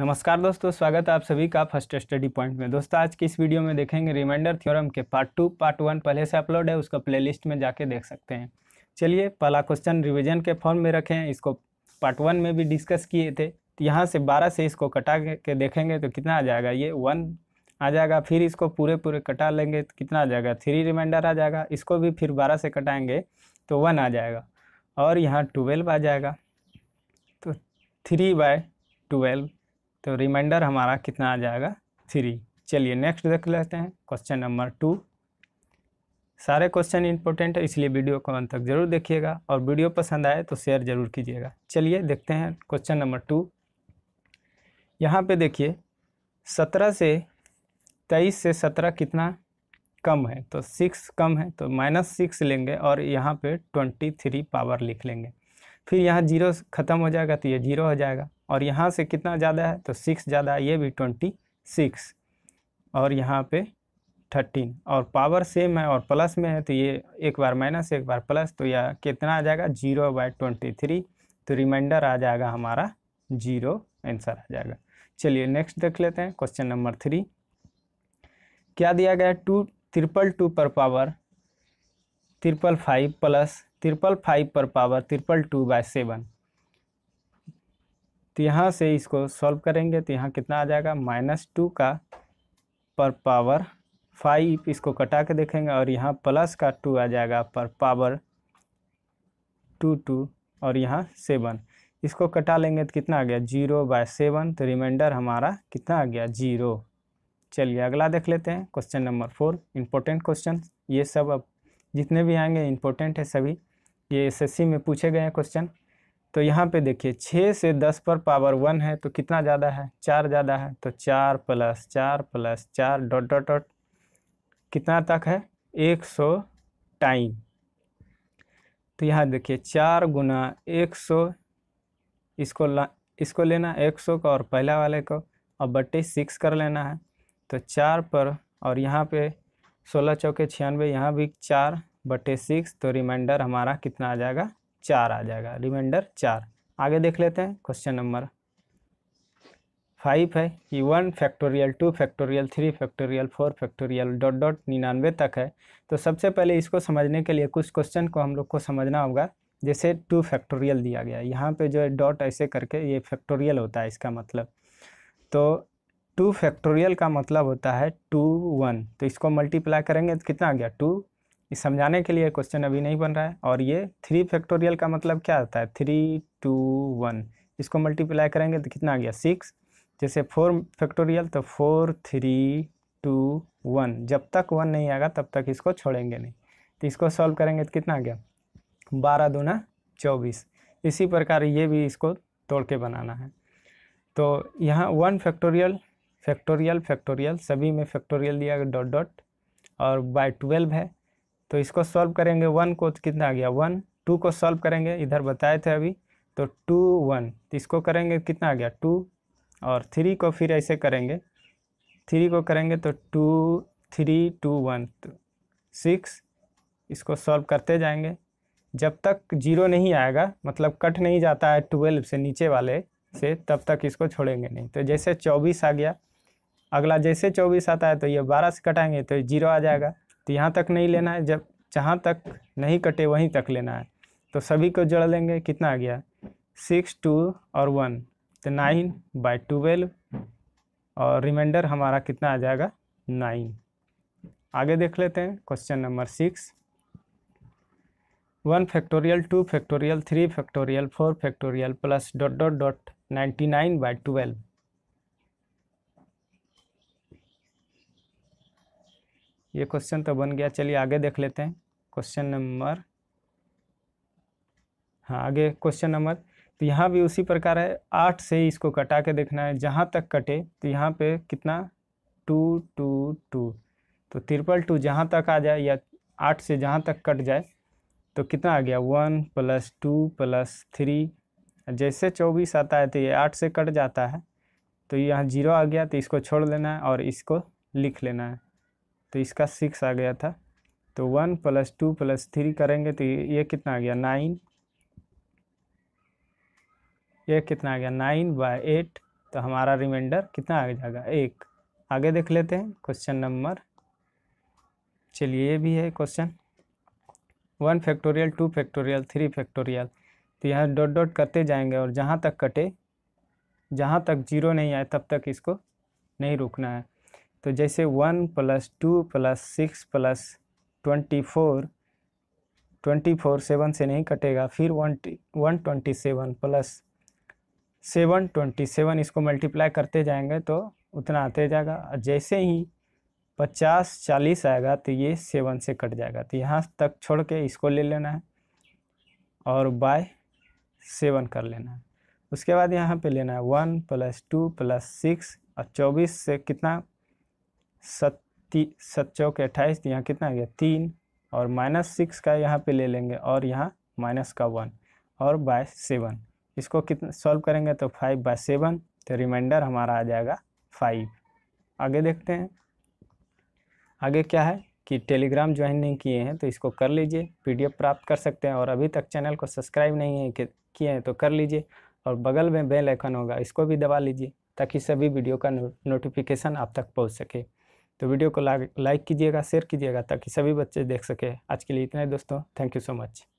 नमस्कार दोस्तों स्वागत है आप सभी का फर्स्ट स्टडी पॉइंट में दोस्तों आज की इस वीडियो में देखेंगे रिमाइंडर थ्योरम के पार्ट टू पार्ट वन पहले से अपलोड है उसका प्लेलिस्ट में जाके देख सकते हैं चलिए पहला क्वेश्चन रिवीजन के फॉर्म में रखें इसको पार्ट वन में भी डिस्कस किए थे तो यहाँ से बारह से इसको कटा के देखेंगे तो कितना आ जाएगा ये वन आ जाएगा फिर इसको पूरे पूरे कटा लेंगे तो कितना आ जाएगा थ्री रिमाइंडर आ जाएगा इसको भी फिर बारह से कटाएँगे तो वन आ जाएगा और यहाँ ट्वेल्व आ जाएगा तो थ्री बाय ट्वेल्व तो रिमाइंडर हमारा कितना आ जाएगा थ्री चलिए नेक्स्ट देख लेते हैं क्वेश्चन नंबर टू सारे क्वेश्चन इंपॉर्टेंट है इसलिए वीडियो को अंत तक जरूर देखिएगा और वीडियो पसंद आए तो शेयर जरूर कीजिएगा चलिए देखते हैं क्वेश्चन नंबर टू यहाँ पे देखिए सत्रह से तेईस से सत्रह कितना कम है तो सिक्स कम है तो माइनस सिक्स लेंगे और यहाँ पे ट्वेंटी थ्री पावर लिख लेंगे फिर यहाँ जीरो ख़त्म हो जाएगा तो ये जीरो हो जाएगा और यहाँ से कितना ज़्यादा है तो सिक्स ज़्यादा है ये भी ट्वेंटी सिक्स और यहाँ पे थर्टीन और पावर सेम है और प्लस में है तो ये एक बार माइनस एक बार प्लस तो यह कितना आ जाएगा जीरो बाई ट्वेंटी थ्री तो रिमाइंडर आ जाएगा हमारा जीरो आंसर आ जाएगा चलिए नेक्स्ट देख लेते हैं क्वेश्चन नंबर थ्री क्या दिया गया टू ट्रिपल टू पर power triple five plus triple five पर power triple two by seven तो यहाँ से इसको सॉल्व करेंगे तो यहाँ कितना आ जाएगा माइनस टू का पर पावर फाइव इसको कटा के देखेंगे और यहाँ प्लस का टू आ जाएगा पर पावर टू टू और यहाँ सेवन इसको कटा लेंगे तो कितना आ गया जीरो बाय सेवन तो रिमाइंडर हमारा कितना आ गया जीरो चलिए अगला देख लेते हैं question number four important question ये सब अब जितने भी आएंगे इम्पोर्टेंट है सभी ये एसएससी में पूछे गए हैं क्वेश्चन तो यहाँ पे देखिए छः से दस पर पावर वन है तो कितना ज़्यादा है चार ज़्यादा है तो चार प्लस चार प्लस चार डॉट डॉट डॉट कितना तक है एक सौ टाइम तो यहाँ देखिए चार गुना एक सौ इसको ला इसको लेना एक सौ का और पहला वाले को और बट्टे सिक्स कर लेना है तो चार पर और यहाँ पे सोलह चौके छियानवे यहाँ भी चार बट्टे सिक्स तो रिमाइंडर हमारा कितना आ जाएगा चार आ जाएगा रिमाइंडर चार आगे देख लेते हैं क्वेश्चन नंबर फाइव है कि one factorial two factorial three factorial four factorial dot dot निन्यानवे तक है तो सबसे पहले इसको समझने के लिए कुछ क्वेश्चन को हम लोग को समझना होगा जैसे टू फैक्टोरियल दिया गया यहाँ पे जो है डॉट ऐसे करके ये फैक्टोरियल होता है इसका मतलब तो टू फैक्टोरियल का मतलब होता है टू वन तो इसको मल्टीप्लाई करेंगे तो कितना आ गया टू समझाने के लिए क्वेश्चन अभी नहीं बन रहा है और ये थ्री फैक्टोरियल का मतलब क्या होता है थ्री टू वन इसको मल्टीप्लाई करेंगे तो कितना आ गया सिक्स जैसे फोर फैक्टोरियल तो फोर थ्री टू वन जब तक वन नहीं आएगा तब तक इसको छोड़ेंगे नहीं तो इसको सॉल्व करेंगे तो कितना आ गया बारह दूना चौबीस इसी प्रकार ये भी इसको तोड़ के बनाना है तो यहाँ वन फैक्टोरियल फैक्टोरियल फैक्टोरियल सभी में फैक्टोरियल दिया डॉट डॉट और बाय ट्वेल्व है तो इसको सॉल्व करेंगे वन को तो कितना आ गया वन टू को सॉल्व करेंगे इधर बताए थे अभी तो टू वन तो इसको करेंगे कितना आ गया टू और थ्री को फिर ऐसे करेंगे थ्री को करेंगे तो टू थ्री टू वन तो सिक्स इसको सॉल्व करते जाएंगे जब तक जीरो नहीं आएगा मतलब कट नहीं जाता है ट्वेल्व से नीचे वाले से तब तक इसको छोड़ेंगे नहीं तो जैसे चौबीस आ गया अगला जैसे चौबीस आता है तो ये बारह से कटाएंगे तो जीरो आ जाएगा तो यहाँ तक नहीं लेना है जब जहाँ तक नहीं कटे वहीं तक लेना है तो सभी को जोड़ लेंगे कितना आ गया सिक्स टू और वन तो नाइन बाई ट्वेल्व और रिमाइंडर हमारा कितना आ जाएगा नाइन आगे देख लेते हैं question number six one factorial two factorial three factorial four factorial plus dot dot dot ninety nine by twelve ये क्वेश्चन तो बन गया चलिए आगे देख लेते हैं क्वेश्चन नंबर हाँ आगे क्वेश्चन नंबर तो यहाँ भी उसी प्रकार है आठ से ही इसको कटा के देखना है जहाँ तक कटे तो यहाँ पे कितना टू टू टू तो ट्रिपल टू जहाँ तक आ जाए या आठ से जहाँ तक कट जाए तो कितना आ गया one plus two plus three जैसे चौबीस आता है तो ये आठ से कट जाता है तो यहाँ जीरो आ गया तो इसको छोड़ लेना है और इसको लिख लेना है तो इसका सिक्स आ गया था तो one plus two plus three करेंगे तो ये कितना आ गया नाइन ये कितना आ गया नाइन बाय एट तो हमारा रिमाइंडर कितना आ जाएगा एक आगे देख लेते हैं क्वेश्चन नंबर चलिए ये भी है question one factorial two factorial three factorial तो यहाँ डॉट डॉट करते जाएंगे और जहाँ तक कटे जहाँ तक जीरो नहीं आए तब तक इसको नहीं रुकना है तो जैसे one plus two plus six plus twenty four twenty four seven से नहीं कटेगा फिर one one twenty seven plus seven twenty seven इसको मल्टीप्लाई करते जाएंगे तो उतना आते जाएगा और जैसे ही पचास चालीस आएगा तो ये सेवन से कट जाएगा तो यहाँ तक छोड़ के इसको ले लेना है और बाय सेवन कर लेना है उसके बाद यहाँ पे लेना है one plus two plus six और चौबीस से कितना सत्ती सत चौके अट्ठाईस यहाँ कितना आ गया तीन और माइनस सिक्स का यहाँ पे ले लेंगे और यहाँ माइनस का वन और बाय सेवन इसको कितना सॉल्व करेंगे तो फाइव बाय सेवन तो रिमाइंडर हमारा आ जाएगा फाइव आगे देखते हैं आगे क्या है कि टेलीग्राम ज्वाइन नहीं किए हैं तो इसको कर लीजिए पीडीएफ प्राप्त कर सकते हैं और अभी तक चैनल को सब्सक्राइब नहीं है किए हैं तो कर लीजिए और बगल में बेल आइकन होगा इसको भी दबा लीजिए ताकि सभी वीडियो का नो, नोटिफिकेशन आप तक पहुंच सके तो वीडियो को लाइक कीजिएगा शेयर कीजिएगा ताकि सभी बच्चे देख सके आज के लिए इतना ही दोस्तों थैंक यू सो मच